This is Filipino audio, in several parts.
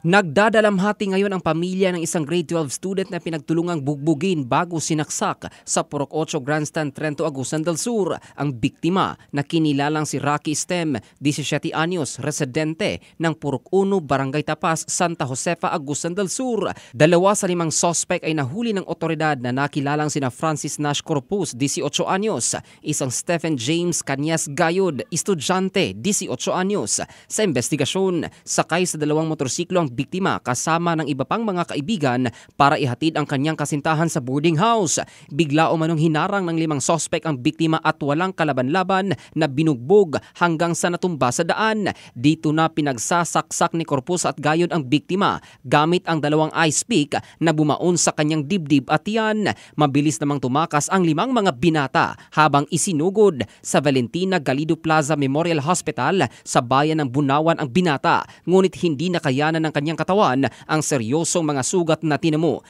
Nagdadalamhati ngayon ang pamilya ng isang grade 12 student na pinagtulungang bugbugin bago sinaksak sa Purok 8 Grandstand Trento Agusan del Sur ang biktima na kinilalang si Rocky Stem, 17 anyos, residente ng Purok 1 Barangay Tapas, Santa Josefa, Agusan del Sur. Dalawa sa limang sospek ay nahuli ng otoridad na nakilalang sina Francis Nash Corpus, 18 anyos, isang Stephen James Canyas Gayod, estudyante, 18 anyos. Sa investigasyon, sakay sa dalawang motorsiklo ang biktima kasama ng iba pang mga kaibigan para ihatid ang kanyang kasintahan sa boarding house. Bigla o hinarang ng limang sospek ang biktima at walang kalaban-laban na binugbog hanggang sa natumba sa daan. Dito na pinagsasaksak ni Corpus at Gayon ang biktima gamit ang dalawang ice pick na bumaon sa kanyang dibdib at yan. Mabilis namang tumakas ang limang mga binata habang isinugod sa Valentina Galido Plaza Memorial Hospital sa bayan ng Bunawan ang binata ngunit hindi nakayanan ng kanyang katawan ang seryosong mga sugat na tinamo.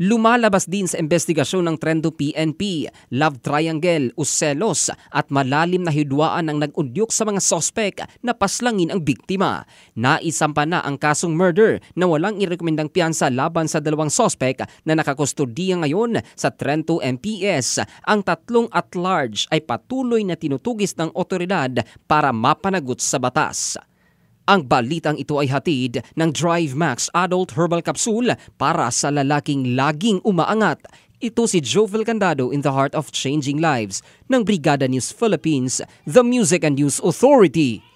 Lumalabas din sa investigasyon ng trendo PNP, love triangle o selos at malalim na hidwaan ang nag-udyok sa mga sospek na paslangin ang biktima. Naisampa na ang kasong murder na walang irekomendang piyansa laban sa dalawang sospek na nakakustodiya ngayon sa Trento MPS. Ang tatlong at large ay patuloy na tinutugis ng otoridad para mapanagot sa batas. Ang balitang ito ay hatid ng Drive Max Adult Herbal Capsule para sa lalaking laging umaangat. Ito si Jovel Candado in the Heart of Changing Lives ng Brigada News Philippines, the Music and News Authority.